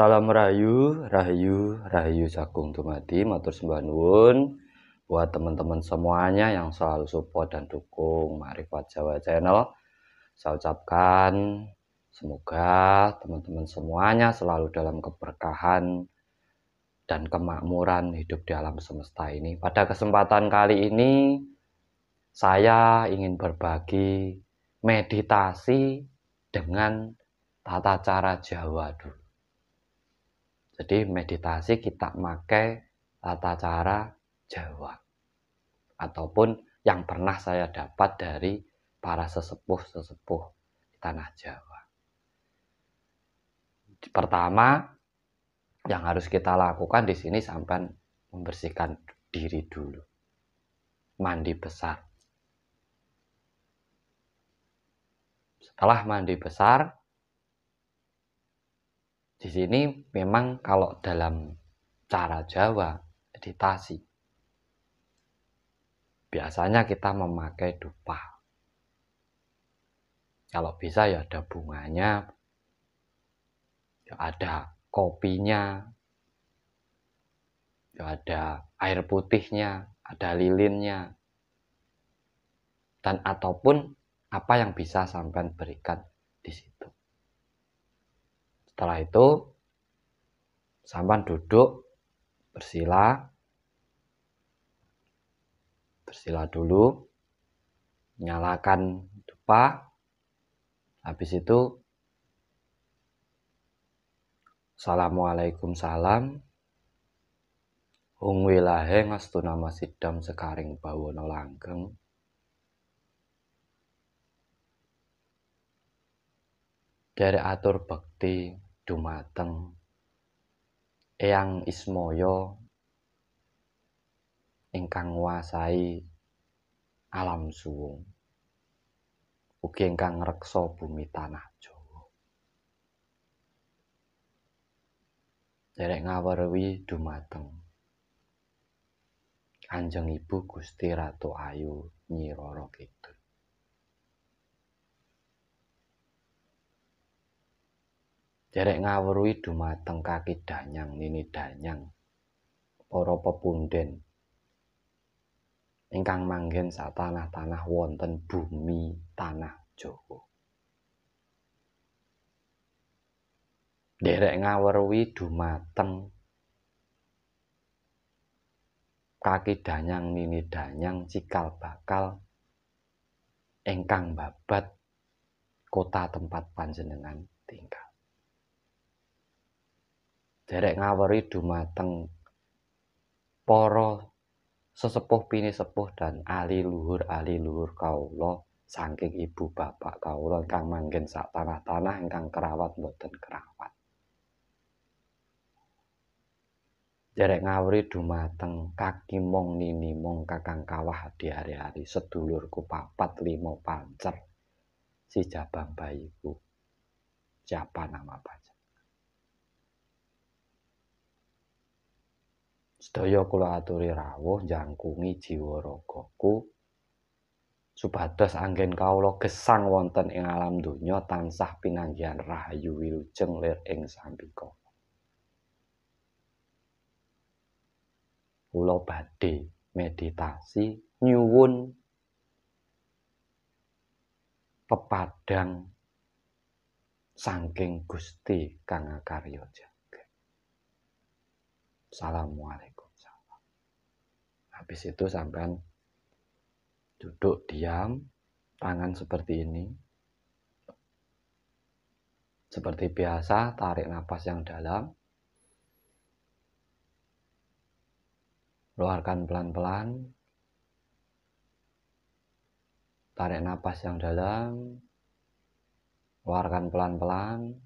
Salam rahayu, rahayu, rahayu jagung dumadi, matur sembah nuwun buat teman-teman semuanya yang selalu support dan dukung Marifat Jawa Channel. Saya ucapkan semoga teman-teman semuanya selalu dalam keberkahan dan kemakmuran hidup di alam semesta ini. Pada kesempatan kali ini saya ingin berbagi meditasi dengan tata cara Jawa dulu. Jadi meditasi kita pakai tata cara Jawa ataupun yang pernah saya dapat dari para sesepuh-sesepuh tanah Jawa. Pertama yang harus kita lakukan di sini sampai membersihkan diri dulu. Mandi besar. Setelah mandi besar, di sini memang kalau dalam cara Jawa meditasi biasanya kita memakai dupa. Kalau bisa ya ada bunganya, ya ada kopinya, ya ada air putihnya, ada lilinnya, dan ataupun apa yang bisa sampai berikan setelah itu sampan duduk bersila bersila dulu nyalakan dupa habis itu Assalamualaikum salam Hung wilahe ngastuna Sidam sekaring bawono langgeng dari atur bekti dumateng Eyang ismoyo, ingkang nguasai alam suwung ugi ingkang ngreksa bumi tanah Jawa Derek ngawerwi dumateng Kanjeng Ibu Gusti Ratu Ayu Nyi Roro Kidul Derek ngawruhi dumateng kaki danyang nini danyang para pepunden ingkang manggen sa tanah-tanah wonten bumi tanah joko. Derek ngawruhi dumateng kaki danyang nini danyang cikal bakal ingkang babat kota tempat panjenengan tinggal. derek ngawari dumateng para sesepuh pini sepuh dan ahli luhur ahli luhur kaula saking ibu bapak kaula kang manggen sak tanah-tanah ingkang krawat mboten krawat. derek ngawari dumateng kakimong mong nini mong kakang kawah di hari-hari sedulurku papat limo pancer si jabang bayiku siapa nama pancer sedaya kula aturi rawuh jangkungi jiwa ragaku supados anggen kawula gesang wonten ing alam donya tansah pinanggihan rahayu wilujeng lir ing sampika kula badhe meditasi nyuwun pepadang saking Gusti Kang Karyaja Assalamualaikum. Salam. Habis itu sampean duduk diam, tangan seperti ini. Seperti biasa, tarik nafas yang dalam. Keluarkan pelan-pelan. Tarik nafas yang dalam. Keluarkan pelan-pelan.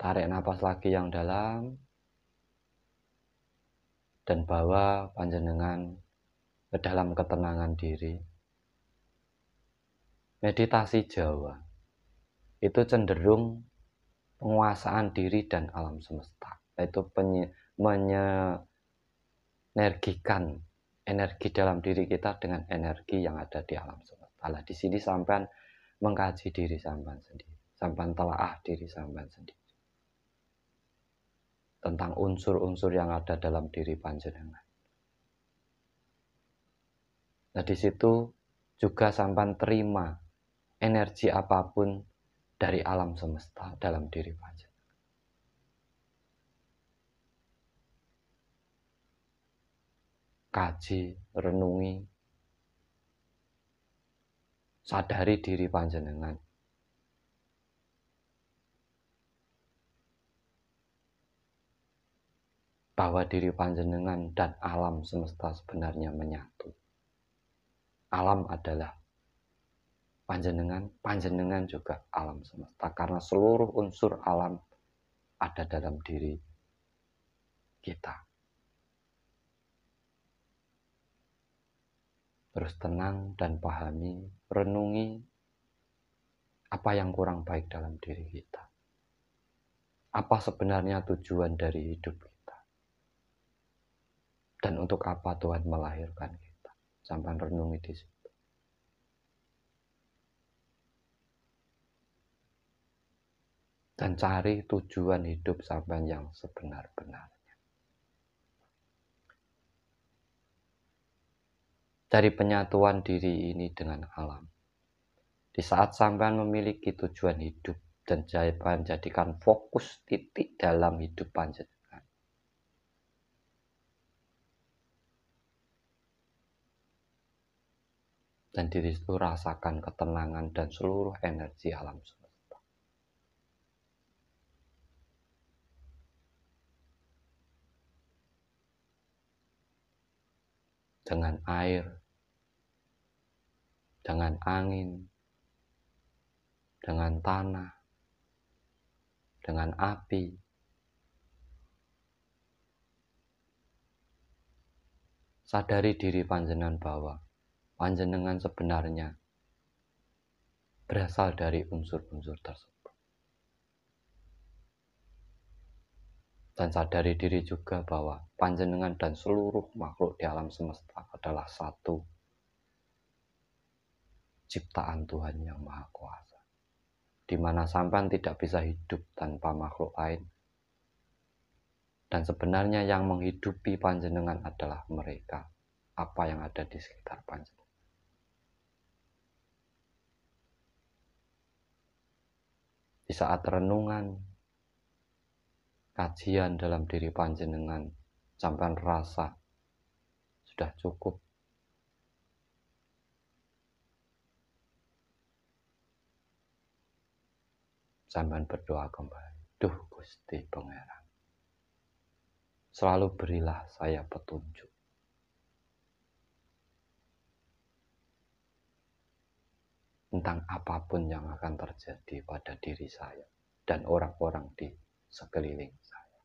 Tarik nafas lagi yang dalam dan bawa panjenengan ke dalam ketenangan diri. Meditasi Jawa itu cenderung penguasaan diri dan alam semesta, yaitu menyenergikan energi dalam diri kita dengan energi yang ada di alam semesta. Nah, di sini sampean mengkaji diri Sampan sendiri, sampean telaah diri Sampan sendiri tentang unsur-unsur yang ada dalam diri panjenengan. Nah di situ juga sampan terima energi apapun dari alam semesta dalam diri panjenengan. kaji, renungi, sadari diri panjenengan bahwa diri panjenengan dan alam semesta sebenarnya menyatu. Alam adalah panjenengan, panjenengan juga alam semesta karena seluruh unsur alam ada dalam diri kita. Terus tenang dan pahami, renungi apa yang kurang baik dalam diri kita. Apa sebenarnya tujuan dari hidup dan untuk apa Tuhan melahirkan kita sampai renungi di situ dan cari tujuan hidup sampai yang sebenar-benarnya dari penyatuan diri ini dengan alam di saat sampean memiliki tujuan hidup dan jawaban jadikan fokus titik dalam hidup panjang. dan diri itu rasakan ketenangan dan seluruh energi alam semesta. Dengan air, dengan angin, dengan tanah, dengan api, sadari diri panjenengan bahwa panjenengan sebenarnya berasal dari unsur-unsur tersebut. Dan sadari diri juga bahwa panjenengan dan seluruh makhluk di alam semesta adalah satu ciptaan Tuhan yang Maha Kuasa. Di mana sampan tidak bisa hidup tanpa makhluk lain. Dan sebenarnya yang menghidupi panjenengan adalah mereka, apa yang ada di sekitar panjenengan. saat renungan kajian dalam diri panjenengan sampai rasa sudah cukup sampai berdoa kembali Duh Gusti Pangeran selalu berilah saya petunjuk tentang apapun yang akan terjadi pada diri saya dan orang-orang di sekeliling saya.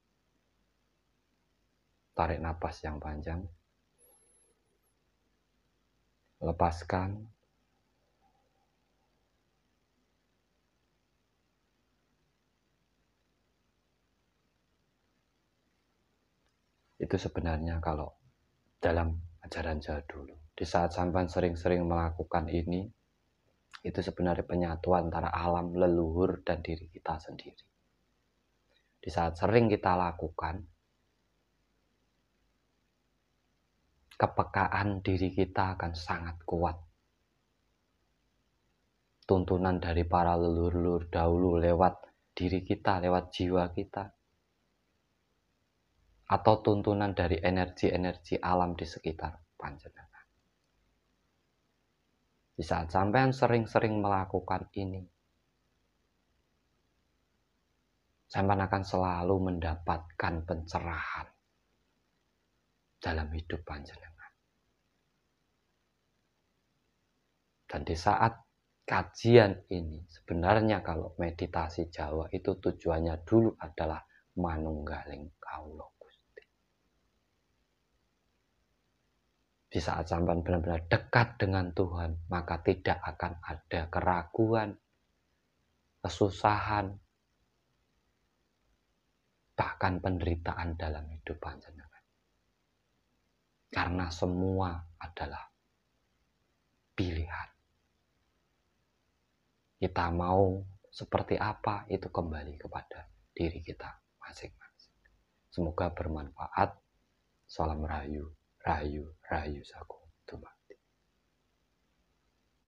Tarik nafas yang panjang. Lepaskan. Itu sebenarnya kalau dalam ajaran jawa dulu. Di saat sampan sering-sering melakukan ini, itu sebenarnya penyatuan antara alam leluhur dan diri kita sendiri. Di saat sering kita lakukan, kepekaan diri kita akan sangat kuat. Tuntunan dari para leluhur-leluhur dahulu lewat diri kita, lewat jiwa kita, atau tuntunan dari energi-energi alam di sekitar panjenengan. Di saat sampean sering-sering melakukan ini, sampean akan selalu mendapatkan pencerahan dalam hidup panjenengan. Dan di saat kajian ini, sebenarnya kalau meditasi Jawa itu tujuannya dulu adalah manunggaling kaulo. Di saat sampan benar-benar dekat dengan Tuhan, maka tidak akan ada keraguan, kesusahan, bahkan penderitaan dalam hidup panjenengan. Karena semua adalah pilihan. Kita mau seperti apa itu kembali kepada diri kita masing-masing. Semoga bermanfaat. Salam rayu rayu-rayu rayu sagung. Tumak.